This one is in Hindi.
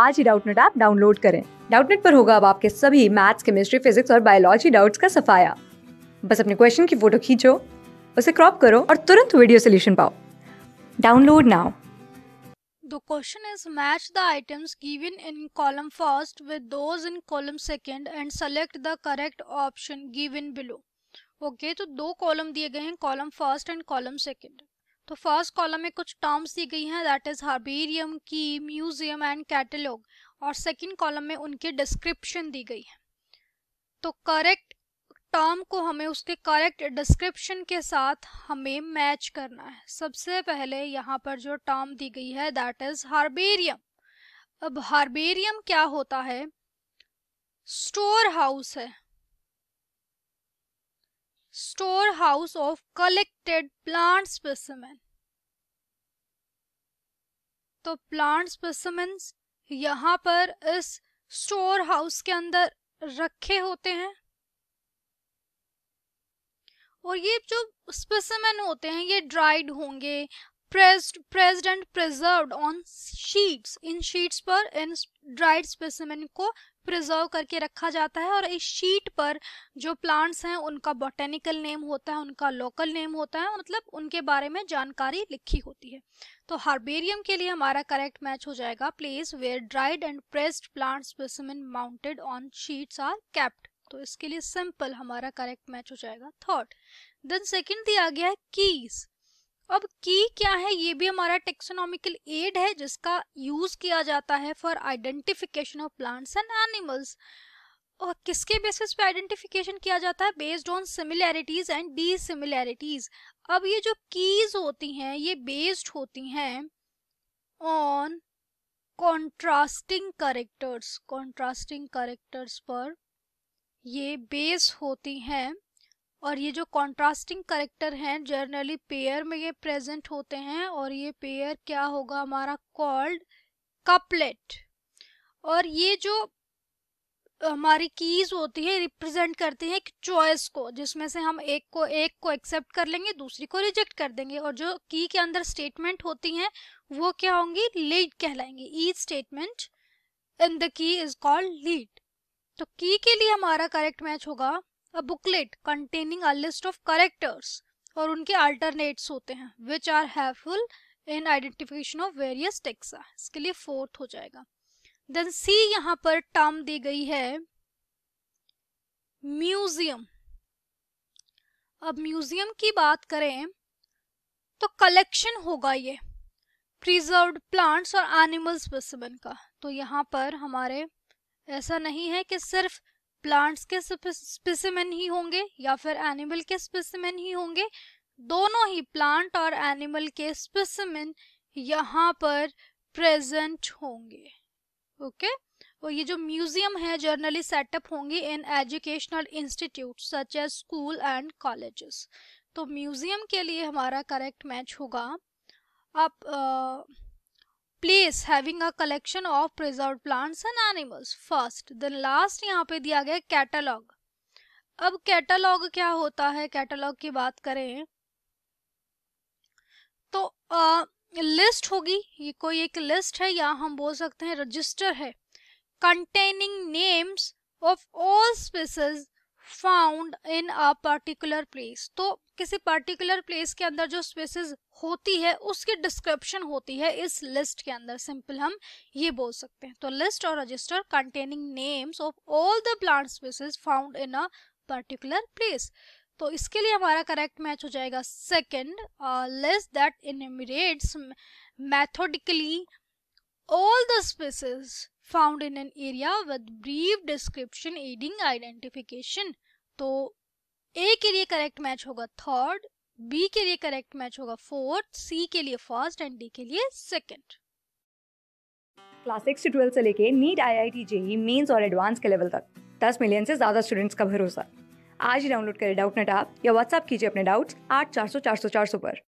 आज ही डाउटनेट ऐप डाउनलोड करें डाउटनेट पर होगा अब आपके सभी मैथ्स केमिस्ट्री फिजिक्स और बायोलॉजी डाउट्स का सफाया बस अपने क्वेश्चन की फोटो खींचो उसे क्रॉप करो और तुरंत वीडियो सोल्यूशन पाओ download now The question is match the items given in column first with those in column second and select the correct option given below. Okay okay, तो दो कॉलम दिए गए हैं column first and column second तो फर्स्ट कॉलम में कुछ टर्म्स दी गई हैं that is herbarium key museum and catalogue और सेकंड कॉलम में उनके डिस्क्रिप्शन दी गई है तो करेक्ट टर्म को हमें उसके करेक्ट डिस्क्रिप्शन के साथ हमें मैच करना है सबसे पहले यहाँ पर जो टर्म दी गई है दैट इज़ हार्बेरियम अब हार्बेरियम क्या होता है स्टोर हाउस है store house of collected plant specimen तो प्लांट स्पेसिमेंट्स यहाँ पर इस स्टोर हाउस के अंदर रखे होते हैं और ये जो स्पेसिमेन होते हैं ये ड्राइड होंगे pressed pressed and preserve on sheets इन शीट्स पर इन ड्राइड स्पेसिमेन को प्रिजर्व करके रखा जाता है और इस शीट पर जो प्लांट्स हैं उनका बॉटेनिकल नेम होता है उनका लोकल नेम होता है मतलब उनके बारे में जानकारी लिखी होती है तो हार्बेरियम के लिए हमारा करेक्ट मैच हो जाएगा place where dried and pressed plant specimen mounted on sheets are kept तो इसके लिए सिंपल हमारा करेक्ट मैच हो जाएगा थॉट देन सेकेंड दिया गया है कीज अब की क्या है ये भी हमारा टेक्सोनॉमिकल एड है जिसका यूज किया जाता है for identification of plants and animals और किसके बेसिस पे आइडेंटिफिकेशन किया जाता है based on similarities and dissimilarities अब ये जो कीज होती हैं ये बेस्ड होती हैं on contrasting characters contrasting characters पर ये बेस होती हैं और ये जो कॉन्ट्रास्टिंग करेक्टर हैं जनरली पेयर में ये प्रेजेंट होते हैं और ये पेयर क्या होगा हमारा कॉल्ड कपलेट और ये जो हमारी कीज होती है रिप्रेजेंट करती है एक चॉइस को जिसमें से हम एक को एक को एक्सेप्ट कर लेंगे दूसरी को रिजेक्ट कर देंगे और जो की के अंदर स्टेटमेंट होती हैं वो क्या होंगी लीड कहलाएंगी each statement in the key is called lead तो की के लिए हमारा करेक्ट मैच होगा a booklet containing a list of characters और उनके अल्टरनेट्स होते हैं which are helpful in identification of various taxa इसके लिए फोर्थ हो जाएगा देन सी यहाँ पर टर्म दी गई है म्यूजियम अब म्यूजियम की बात करें तो कलेक्शन होगा ये प्रिजर्व प्लांट्स और एनिमल्स स्पेसिमेन का तो यहाँ पर हमारे ऐसा नहीं है कि सिर्फ प्लांट्स के स्पेसिमेन ही होंगे या फिर एनिमल के स्पेसिमेन ही होंगे दोनों ही प्लांट और एनिमल के स्पेसिमेन यहाँ पर प्रेजेंट होंगे ओके okay? और ये जो म्यूजियम है जर्नली सेटअप होंगे in educational institute such as school and colleges तो म्यूजियम के लिए हमारा करेक्ट मैच होगा आप a, place having a collection of preserve plants and animals first then last यहाँ पे दिया गया कैटलॉग अब कैटलॉग क्या होता है कैटलॉग की बात करें तो आ, लिस्ट होगी ये कोई एक लिस्ट है या हम बोल सकते हैं रजिस्टर है containing names of all species found in a particular place तो किसी पर्टिकुलर प्लेस के अंदर जो स्पेसिस होती है उसकी डिस्क्रिप्शन होती है इस लिस्ट के अंदर सिंपल हम ये बोल सकते हैं तो लिस्ट और register containing names of all the plant species found in a particular place तो इसके लिए हमारा करेक्ट मैच हो जाएगा second list that enumerates methodically all the species found in an area with brief description aiding identification तो A के लिए करेक्ट मैच होगा थर्ड B के लिए करेक्ट मैच होगा फोर्थ C के लिए फर्स्ट एंड D के लिए सेकंड क्लास सिक्स से ट्वेल्थ से लेके NEET IIT JEE mains और एडवांस के लेवल तक दस मिलियन से ज्यादा स्टूडेंट्स का भरोसा आज ही डाउनलोड करें डाउट नेट आप या व्हाट्सएप कीजिए अपने डाउट्स आठ चार सौ चार सौ चार सौ पर